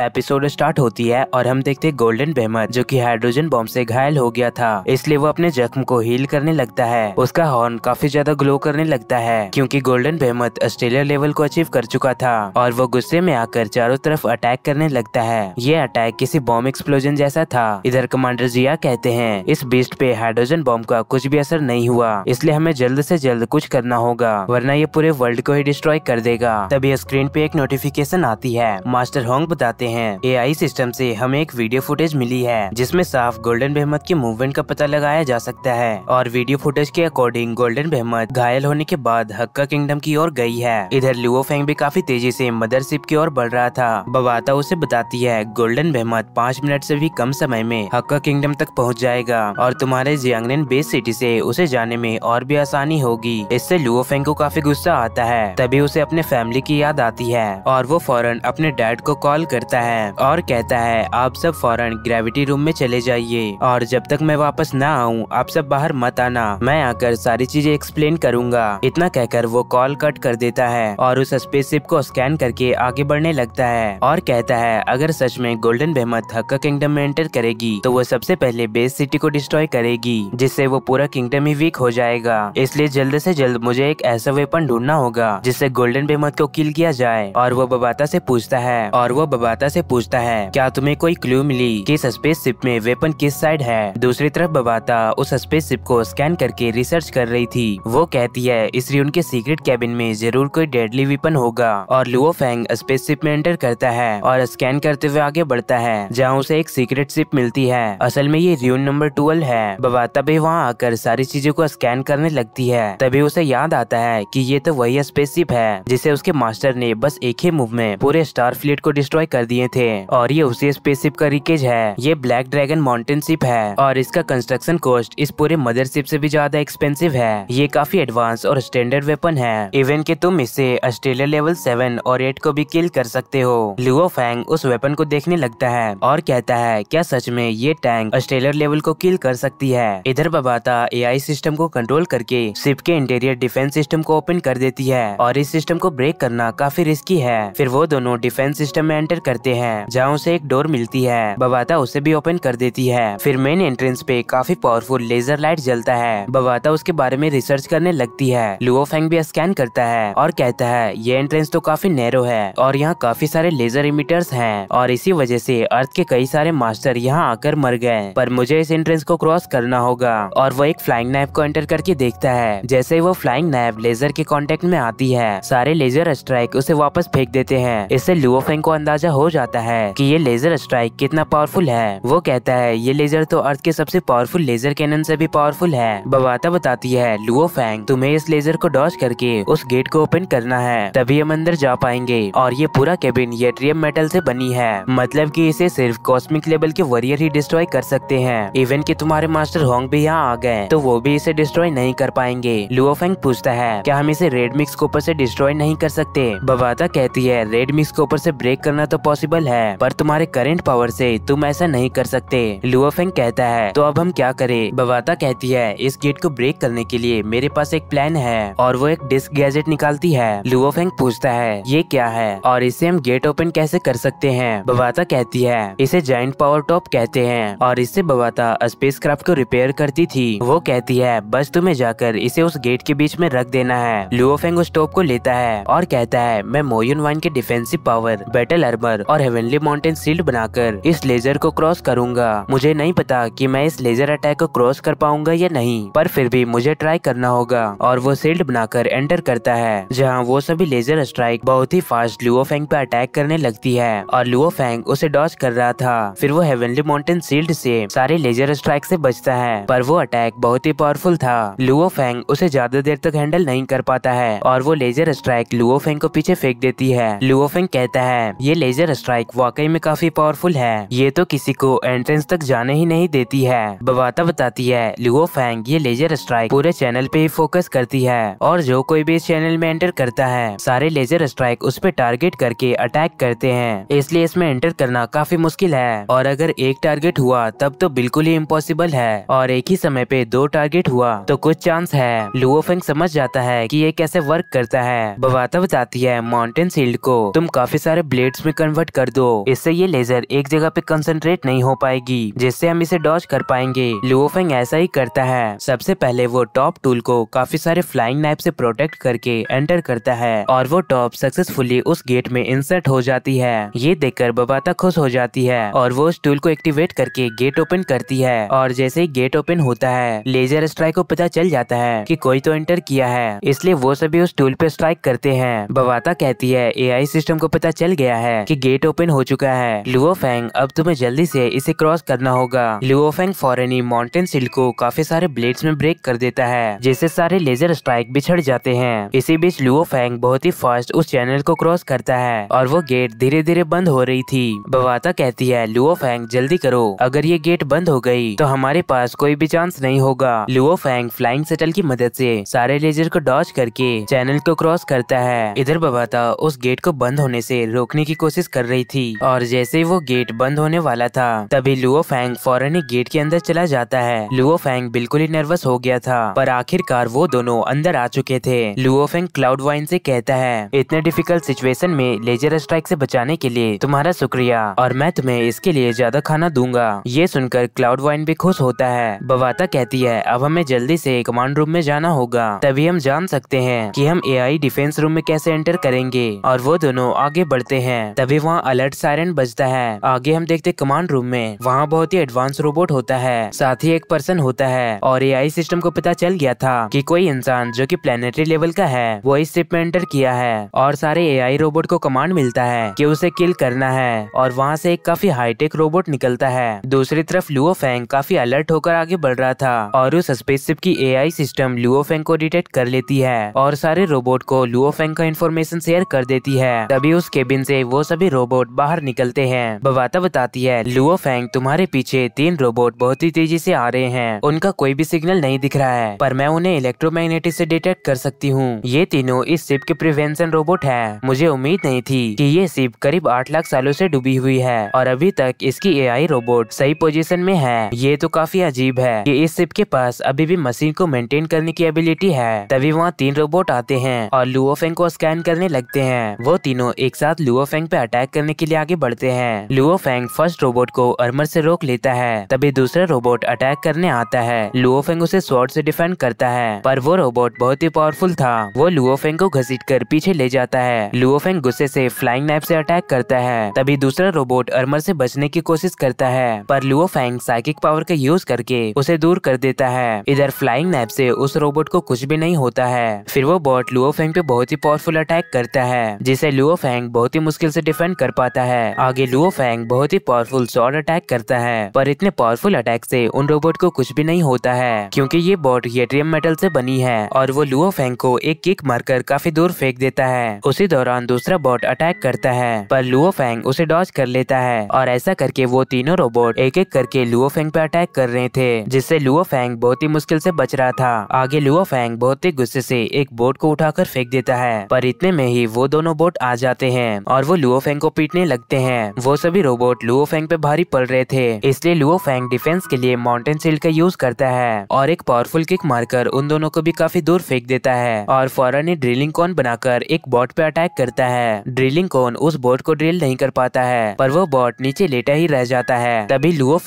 episode start होती है और हम देखते हैं गोल्डन बेहमद जो कि हाइड्रोजन बॉम्ब से घायल हो गया था इसलिए वो अपने जख्म को हील करने लगता है उसका हॉर्न काफी ज्यादा ग्लो करने लगता है क्योंकि गोल्डन बेहमद ऑस्ट्रेलिया लेवल को अचीव कर चुका था और वो गुस्से में आकर चारों तरफ अटैक करने लगता है ये अटैक किसी बॉम्ब एक्सप्लोजन जैसा था इधर कमांडर जिया कहते हैं इस बीस्ट पे हाइड्रोजन बॉम्ब का कुछ भी असर नहीं हुआ इसलिए हमें जल्द ऐसी जल्द कुछ करना होगा वरना ये पूरे वर्ल्ड को ही डिस्ट्रॉय कर देगा तभी स्क्रीन पे एक नोटिफिकेशन आती है मास्टर होंग बताते करते हैं एआई सिस्टम से हमें एक वीडियो फुटेज मिली है जिसमें साफ गोल्डन बेहमद के मूवमेंट का पता लगाया जा सकता है और वीडियो फुटेज के अकॉर्डिंग गोल्डन बेहमद घायल होने के बाद हक्का किंगडम की ओर गई है इधर लुओ फेंग भी काफी तेजी से मदरशिप की ओर बढ़ रहा था बवाता उसे बताती है गोल्डन बेहमद पाँच मिनट से भी कम समय में हक्का किंगडम तक पहुंच जाएगा और तुम्हारे जियांग बेस सिटी से उसे जाने में और भी आसानी होगी इससे लुओ फेंग को काफी गुस्सा आता है तभी उसे अपने फैमिली की याद आती है और वो फौरन अपने डैड को कॉल करता करता है और कहता है आप सब फौरन ग्रेविटी रूम में चले जाइए और जब तक मैं वापस न आऊँ आप सब बाहर मत आना मैं आकर सारी चीजें एक्सप्लेन करूंगा इतना कहकर वो कॉल कट कर देता है और उस स्पेसशिप को स्कैन करके आगे बढ़ने लगता है और कहता है अगर सच में गोल्डन बेहमत हक्का किंगडम में एंटर करेगी तो वो सबसे पहले बेस सिटी को डिस्ट्रॉय करेगी जिससे वो पूरा किंगडम ही वीक हो जाएगा इसलिए जल्द से जल्द मुझे एक ऐसा वेपन ढूंढना होगा जिससे गोल्डन बेहमत को किल किया जाए और वो बबाता से पूछता है और वो बबाता प्रदाता से पूछता है क्या तुम्हें कोई क्लू मिली कि स्पेस शिप में वेपन किस साइड है दूसरी तरफ बबाता उस स्पेस शिप को स्कैन करके रिसर्च कर रही थी वो कहती है इसलिए उनके सीक्रेट कैबिन में जरूर कोई डेडली वेपन होगा और लुओ फैंग स्पेस शिप में एंटर करता है और स्कैन करते हुए आगे बढ़ता है जहाँ उसे एक सीक्रेट शिप मिलती है असल में ये रियून नंबर ट्वेल्व है बबाता भी वहाँ आकर सारी चीजों को स्कैन करने लगती है तभी उसे याद आता है कि ये तो वही स्पेसशिप है जिसे उसके मास्टर ने बस एक ही मूव में पूरे स्टार फ्लीट को डिस्ट्रॉय कर दिया दिए थे और ये उसी शिप का रिकेज है ये ब्लैक ड्रैगन माउंटेन शिप है और इसका कंस्ट्रक्शन कॉस्ट इस पूरे मदर शिप ऐसी भी ज्यादा एक्सपेंसिव है ये काफी एडवांस और स्टैंडर्ड वेपन है इवन के तुम इसे ऑस्ट्रेलिया लेवल सेवन और एट को भी किल कर सकते हो लुओ फैंग उस वेपन को देखने लगता है और कहता है क्या सच में ये टैंक ऑस्ट्रेलिया लेवल को किल कर सकती है इधर बबाता एआई सिस्टम को कंट्रोल करके शिप के इंटीरियर डिफेंस सिस्टम को ओपन कर देती है और इस सिस्टम को ब्रेक करना काफी रिस्की है फिर वो दोनों डिफेंस सिस्टम में एंटर करते होते हैं जहाँ उसे एक डोर मिलती है बवाता उसे भी ओपन कर देती है फिर मेन एंट्रेंस पे काफी पावरफुल लेजर लाइट जलता है बवाता उसके बारे में रिसर्च करने लगती है लुओ फेंग भी स्कैन करता है और कहता है ये एंट्रेंस तो काफी नैरो है और यहाँ काफी सारे लेजर इमिटर्स है और इसी वजह से अर्थ के कई सारे मास्टर यहाँ आकर मर गए पर मुझे इस एंट्रेंस को क्रॉस करना होगा और वो एक फ्लाइंग नाइफ को एंटर करके देखता है जैसे वो फ्लाइंग नाइफ लेजर के कॉन्टेक्ट में आती है सारे लेजर स्ट्राइक उसे वापस फेंक देते हैं इससे लुओफेंग को अंदाजा हो जाता है कि ये लेजर स्ट्राइक कितना पावरफुल है वो कहता है ये लेजर तो अर्थ के सबसे पावरफुल लेजर कैनन से भी पावरफुल है बवाता बताती है लुओ फैंग तुम्हें इस लेजर को डॉच करके उस गेट को ओपन करना है तभी हम अंदर जा पाएंगे और ये पूरा केबिन येट्रियम मेटल से बनी है मतलब की इसे सिर्फ कॉस्मिक लेवल के वॉरियर ही डिस्ट्रॉय कर सकते हैं इवन की तुम्हारे मास्टर होंग भी यहाँ आ गए तो वो भी इसे डिस्ट्रॉय नहीं कर पाएंगे लुओ फैंग पूछता है क्या हम इसे रेड मिक्स कोपर से डिस्ट्रॉय नहीं कर सकते बवाता कहती है रेड मिक्स कोपर से ब्रेक करना तो पॉसिबल पॉसिबल है पर तुम्हारे करेंट पावर से तुम ऐसा नहीं कर सकते लुअफेंग कहता है तो अब हम क्या करें बवाता कहती है इस गेट को ब्रेक करने के लिए मेरे पास एक प्लान है और वो एक डिस्क गैजेट निकालती है लुअफेंग पूछता है ये क्या है और इसे हम गेट ओपन कैसे कर सकते हैं बवाता कहती है इसे जॉइंट पावर टॉप कहते हैं और इससे बवाता स्पेस क्राफ्ट को रिपेयर करती थी वो कहती है बस तुम्हें जाकर इसे उस गेट के बीच में रख देना है लुओफेंग उस टॉप को लेता है और कहता है मैं मोयन वाइन के डिफेंसिव पावर बैटल अर्बर और और हेवनली माउंटेन शील्ड बनाकर इस लेजर को क्रॉस करूंगा मुझे नहीं पता कि मैं इस लेजर अटैक को क्रॉस कर पाऊंगा या नहीं पर फिर भी मुझे ट्राई करना होगा और वो शील्ड बनाकर एंटर करता है जहाँ वो सभी लेजर स्ट्राइक बहुत ही फास्ट लुओ फेंग पे अटैक करने लगती है और लुओ फेंग उसे डॉच कर रहा था फिर वो हेवनली माउंटेन शील्ड से सारे लेजर स्ट्राइक से बचता है पर वो अटैक बहुत ही पावरफुल था लुओ फेंग उसे ज्यादा देर तक हैंडल नहीं कर पाता है और वो लेजर स्ट्राइक लुओ फेंग को पीछे फेंक देती है लुओ फेंग कहता है ये लेजर स्ट्राइक वाकई में काफी पावरफुल है ये तो किसी को एंट्रेंस तक जाने ही नहीं देती है बवाता बताती है लुओ फैंग ये लेजर स्ट्राइक पूरे चैनल पे ही फोकस करती है और जो कोई भी इस चैनल में एंटर करता है सारे लेजर स्ट्राइक उस पर टारगेट करके अटैक करते हैं इसलिए इसमें एंटर करना काफी मुश्किल है और अगर एक टारगेट हुआ तब तो बिल्कुल ही इम्पोसिबल है और एक ही समय पे दो टारगेट हुआ तो कुछ चांस है लुओ फैंग समझ जाता है की ये कैसे वर्क करता है बवाता बताती है माउंटेन सील्ड को तुम काफी सारे ब्लेड्स में कन्वर्ट डाइवर्ट कर दो इससे ये लेजर एक जगह पे कंसंट्रेट नहीं हो पाएगी जिससे हम इसे डॉज कर पाएंगे लुओफेंग ऐसा ही करता है सबसे पहले वो टॉप टूल को काफी सारे फ्लाइंग नाइफ से प्रोटेक्ट करके एंटर करता है और वो टॉप सक्सेसफुली उस गेट में इंसर्ट हो जाती है ये कर बबाता खुश हो जाती है और वो उस टूल को एक्टिवेट करके गेट ओपन करती है और जैसे ही गेट ओपन होता है लेजर स्ट्राइक को पता चल जाता है की कोई तो एंटर किया है इसलिए वो सभी उस टूल पे स्ट्राइक करते हैं बवाता कहती है एआई सिस्टम को पता चल गया है कि गेट गेट ओपन हो चुका है लुओफेंग अब तुम्हें जल्दी से इसे क्रॉस करना होगा लुओफेंग फॉरनी माउंटेन सिल्क को काफी सारे ब्लेड्स में ब्रेक कर देता है जिससे सारे लेजर स्ट्राइक बिछड़ जाते हैं इसी बीच लुओफेंग बहुत ही फास्ट उस चैनल को क्रॉस करता है और वो गेट धीरे धीरे बंद हो रही थी बवाता कहती है लुओफेंग जल्दी करो अगर ये गेट बंद हो गयी तो हमारे पास कोई भी चांस नहीं होगा लुओफेंग फ्लाइंग सेटल की मदद से सारे लेजर को डॉच करके चैनल को क्रॉस करता है इधर बवाता उस गेट को बंद होने से रोकने की कोशिश कर कर रही थी और जैसे ही वो गेट बंद होने वाला था तभी लुओ फैंग फौरन ही गेट के अंदर चला जाता है लुओ फैंग बिल्कुल ही नर्वस हो गया था पर आखिरकार वो दोनों अंदर आ चुके थे लुओ फैंग क्लाउड वाइन से कहता है इतने डिफिकल्ट सिचुएशन में लेजर स्ट्राइक से बचाने के लिए तुम्हारा शुक्रिया और मैं तुम्हें इसके लिए ज्यादा खाना दूंगा ये सुनकर क्लाउड वाइन भी खुश होता है बवाता कहती है अब हमें जल्दी से कमांड रूम में जाना होगा तभी हम जान सकते हैं कि हम एआई डिफेंस रूम में कैसे एंटर करेंगे और वो दोनों आगे बढ़ते हैं तभी वहाँ वहाँ अलर्ट सायरन बजता है आगे हम देखते कमांड रूम में वहाँ बहुत ही एडवांस रोबोट होता है साथ ही एक पर्सन होता है और ए सिस्टम को पता चल गया था की कोई इंसान जो की प्लेनेटरी लेवल का है वो इस शिप में एंटर किया है और सारे ए रोबोट को कमांड मिलता है की उसे किल करना है और वहाँ से एक काफी हाईटेक रोबोट निकलता है दूसरी तरफ लुओ फैंग काफी अलर्ट होकर आगे बढ़ रहा था और उस स्पेसशिप की एआई सिस्टम लुओ फेंग को डिटेक्ट कर लेती है और सारे रोबोट को लुओ फेंग का इन्फॉर्मेशन शेयर कर देती है तभी उस केबिन से वो सभी रोबोट रोबोट बाहर निकलते हैं बवाता बताती है लुओ फैंग तुम्हारे पीछे तीन रोबोट बहुत ही तेजी से आ रहे हैं उनका कोई भी सिग्नल नहीं दिख रहा है पर मैं उन्हें इलेक्ट्रोमैग्नेटिक से डिटेक्ट कर सकती हूँ ये तीनों इस सिप के प्रिवेंशन रोबोट है मुझे उम्मीद नहीं थी की ये सिप करीब आठ लाख सालों ऐसी डूबी हुई है और अभी तक इसकी ए रोबोट सही पोजिशन में है ये तो काफी अजीब है की इस सिप के पास अभी भी मशीन को मेंटेन करने की एबिलिटी है तभी वहाँ तीन रोबोट आते हैं और फेंग को स्कैन करने लगते हैं वो तीनों एक साथ फेंग पे अटैक करने के लिए आगे बढ़ते हैं लुओ फेंग फर्स्ट रोबोट को अर्मर से रोक लेता है तभी दूसरा रोबोट अटैक करने आता है लुओ फेंग उसे स्वॉर्ड से डिफेंड करता है पर वो रोबोट बहुत ही पावरफुल था वो लुओ फेंग को घसीट कर पीछे ले जाता है लुओ फेंग गुस्से से फ्लाइंग नाइफ से अटैक करता है तभी दूसरा रोबोट अर्मर से बचने की कोशिश करता है पर लुओ फेंग साइकिक पावर का यूज करके उसे दूर कर देता है इधर फ्लाइंग नाइफ से उस रोबोट को कुछ भी नहीं होता है फिर वो बोट लुओ फेंग पे बहुत ही पावरफुल अटैक करता है जिसे लुओ फेंग बहुत ही मुश्किल से डिफेंड कर पाता है आगे लुओ फैंग बहुत ही पावरफुल शॉर्ट अटैक करता है पर इतने पावरफुल अटैक से उन रोबोट को कुछ भी नहीं होता है क्योंकि ये बोट येट्रियम मेटल से बनी है और वो लुओ फैंग को एक किक मारकर काफी दूर फेंक देता है उसी दौरान दूसरा बोट अटैक करता है पर लुओ फैंग उसे डॉच कर लेता है और ऐसा करके वो तीनों रोबोट एक एक करके लुओ फैंग पे अटैक कर रहे थे जिससे लुओ फैंग बहुत ही मुश्किल से बच रहा था आगे लुओ फैंग बहुत ही गुस्से से एक बोट को उठाकर फेंक देता है पर इतने में ही वो दोनों बोट आ जाते हैं और वो लुओ फैंग को पीटने लगते हैं वो सभी रोबोट लुओ फेंग पे भारी पड़ रहे थे इसलिए लुओ फेंग डिफेंस के लिए माउंटेन शील्ड का यूज करता है और एक पावरफुल किक मारकर उन दोनों को भी काफी दूर फेंक देता है और फौरन ही ड्रिलिंग कोन बनाकर एक बोट पे अटैक करता है ड्रिलिंग कोन उस बोट को ड्रिल नहीं कर पाता है पर वो बॉट नीचे लेटा ही रह जाता है तभी लुओ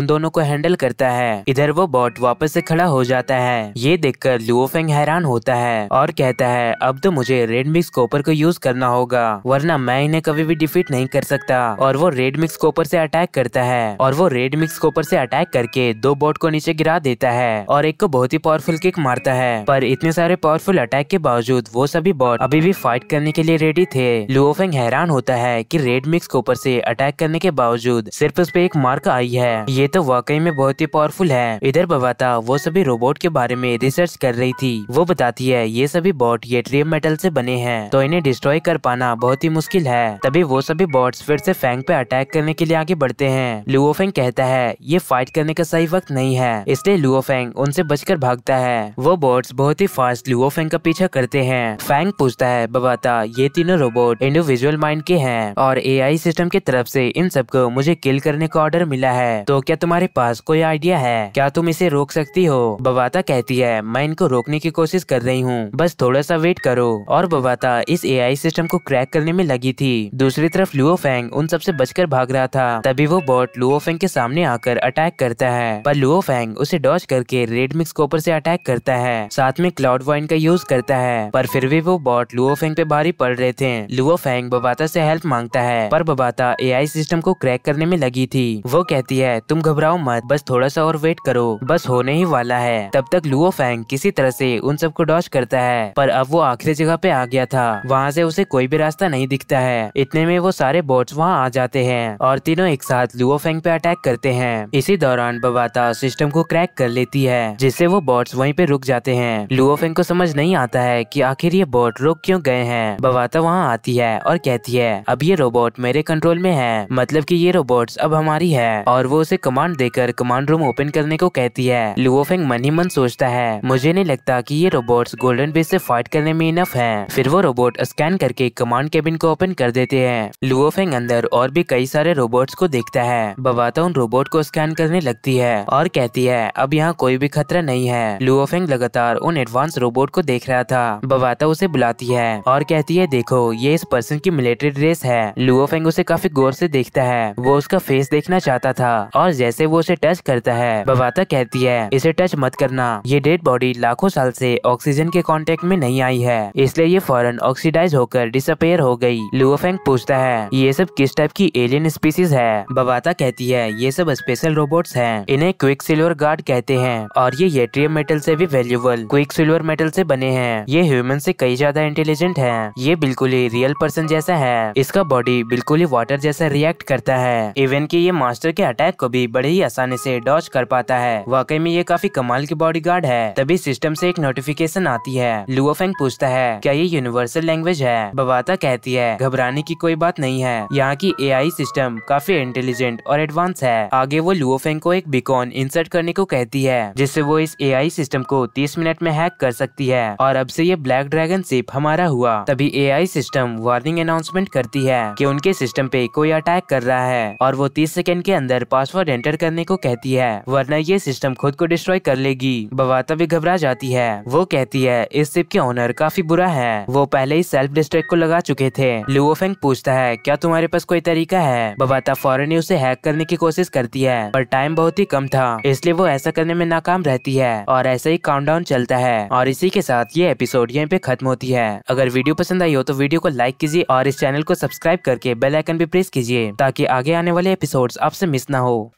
उन दोनों को हैंडल करता है इधर वो बोट वापस से खड़ा हो जाता है ये देखकर लुओ फेंग हैरान होता है और कहता है अब तो मुझे रेडमी स्कोपर को यूज करना होगा वरना मैं इन्हें कभी भी डिफीट नहीं कर सकता और वो रेड मिक्स कोपर से अटैक करता है और वो रेड मिक्स कोपर से अटैक करके दो बोट को नीचे गिरा देता है और एक को बहुत ही पावरफुल किक मारता है पर इतने सारे पावरफुल अटैक के बावजूद वो सभी बोट अभी भी फाइट करने के लिए रेडी थे लुओफेंग हैरान होता है की रेड मिक्स कोपर से अटैक करने के बावजूद सिर्फ उस पर एक मार्क आई है ये तो वाकई में बहुत ही पावरफुल है इधर बवाता वो सभी रोबोट के बारे में रिसर्च कर रही थी वो बताती है ये सभी बोट ये मेटल से बने हैं तो इन्हें डिस्ट्रॉय कर पाना बहुत ही मुश्किल है तभी वो वो सभी बॉट्स फिर से फैंग पे अटैक करने के लिए आगे बढ़ते हैं लुओफेंग कहता है ये फाइट करने का सही वक्त नहीं है इसलिए लुओफेंग उनसे बचकर भागता है वो बॉट्स बहुत ही फास्ट लुओफेंग का पीछा करते हैं फैंग पूछता है बबाता ये तीनों रोबोट इंडिविजुअल माइंड के हैं और एआई सिस्टम की तरफ से इन सबको मुझे किल करने का ऑर्डर मिला है तो क्या तुम्हारे पास कोई आइडिया है क्या तुम इसे रोक सकती हो बबाता कहती है मैं इनको रोकने की कोशिश कर रही हूँ बस थोड़ा सा वेट करो और बबाता इस एआई सिस्टम को क्रैक करने में लगी थी दूसरे दूसरी तरफ लुओफेंग उन सबसे बचकर भाग रहा था तभी वो बॉट लुओफेंग के सामने आकर अटैक करता है पर लुओफेंग उसे डॉच करके रेड मिक्स कोपर से अटैक करता है साथ में क्लाउड वाइन का यूज करता है पर फिर भी वो बॉट लुओफेंग पे भारी पड़ रहे थे लुओफेंग बबाता से हेल्प मांगता है पर बबाता आई सिस्टम को क्रैक करने में लगी थी वो कहती है तुम घबराओ मत बस थोड़ा सा और वेट करो बस होने ही वाला है तब तक लुओफेंग किसी तरह से उन सबको डॉच करता है पर अब वो आखिरी जगह पे आ गया था वहाँ से उसे कोई भी रास्ता नहीं दिखता है इतने में में वो सारे बोट्स वहाँ आ जाते हैं और तीनों एक साथ लुओफेंग पे अटैक करते हैं इसी दौरान बवाता सिस्टम को क्रैक कर लेती है जिससे वो बोट्स वहीं पे रुक जाते हैं लुओफेंग को समझ नहीं आता है कि आखिर ये बोट रुक क्यों गए हैं बवाता वहाँ आती है और कहती है अब ये रोबोट मेरे कंट्रोल में है मतलब की ये रोबोट अब हमारी है और वो उसे कमांड देकर कमांड रूम ओपन करने को कहती है लुओफेंग मन ही मन सोचता है मुझे नहीं लगता की ये रोबोट गोल्डन बेस से फाइट करने में इनफ है फिर वो रोबोट स्कैन करके कमांड केबिन को ओपन कर देते हैं लुओफेंग अंदर और भी कई सारे रोबोट्स को देखता है बवाता उन रोबोट को स्कैन करने लगती है और कहती है अब यहाँ कोई भी खतरा नहीं है लुओफेंग लगातार उन एडवांस रोबोट को देख रहा था बवाता उसे बुलाती है और कहती है देखो ये इस पर्सन की मिलिट्री ड्रेस है लुओफेंग उसे काफी गौर से देखता है वो उसका फेस देखना चाहता था और जैसे वो उसे टच करता है बवाता कहती है इसे टच मत करना ये डेड बॉडी लाखों साल से ऑक्सीजन के कांटेक्ट में नहीं आई है इसलिए ये फॉरन ऑक्सीडाइज होकर डिसअपेयर हो गई लुओफेंग पूछता पूछता है ये सब किस टाइप की एलियन स्पीसीज है बवाता कहती है ये सब स्पेशल रोबोट्स हैं इन्हें क्विक सिल्वर गार्ड कहते हैं और ये येट्रियम मेटल से भी वैल्यूबल क्विक सिल्वर मेटल से बने हैं ये ह्यूमन से कई ज्यादा इंटेलिजेंट है ये बिल्कुल ही रियल पर्सन जैसा है इसका बॉडी बिल्कुल ही वाटर जैसा रिएक्ट करता है इवन की ये मास्टर के अटैक को भी बड़े ही आसानी से डॉच कर पाता है वाकई में ये काफी कमाल की बॉडी गार्ड है तभी सिस्टम से एक नोटिफिकेशन आती है लुओफेंग पूछता है क्या ये यूनिवर्सल लैंग्वेज है बवाता कहती है घबराने की कोई बात नहीं है यहाँ की ए सिस्टम काफी इंटेलिजेंट और एडवांस है आगे वो लुओफेंग को एक बिकॉन इंसर्ट करने को कहती है जिससे वो इस ए सिस्टम को तीस मिनट में हैक कर सकती है और अब से ये ब्लैक ड्रैगन सिप हमारा हुआ तभी ए सिस्टम वार्निंग अनाउंसमेंट करती है की उनके सिस्टम पे कोई अटैक कर रहा है और वो तीस सेकेंड के अंदर पासवर्ड एंटर करने को कहती है वरना ये सिस्टम खुद को डिस्ट्रॉय कर लेगी बवाता भी घबरा जाती है वो कहती है इस सिप के ऑनर काफी बुरा है वो पहले ही सेल्फ डिस्ट्रेक्ट को लगा चुके थे लुओफेंग पूछते पूछता है क्या तुम्हारे पास कोई तरीका है बबाता फौरन ही उसे हैक करने की कोशिश करती है पर टाइम बहुत ही कम था इसलिए वो ऐसा करने में नाकाम रहती है और ऐसा ही काउंटडाउन चलता है और इसी के साथ ये एपिसोड यहीं पे खत्म होती है अगर वीडियो पसंद आई हो तो वीडियो को लाइक कीजिए और इस चैनल को सब्सक्राइब करके बेलाइकन भी प्रेस कीजिए ताकि आगे आने वाले एपिसोड आपसे मिस ना हो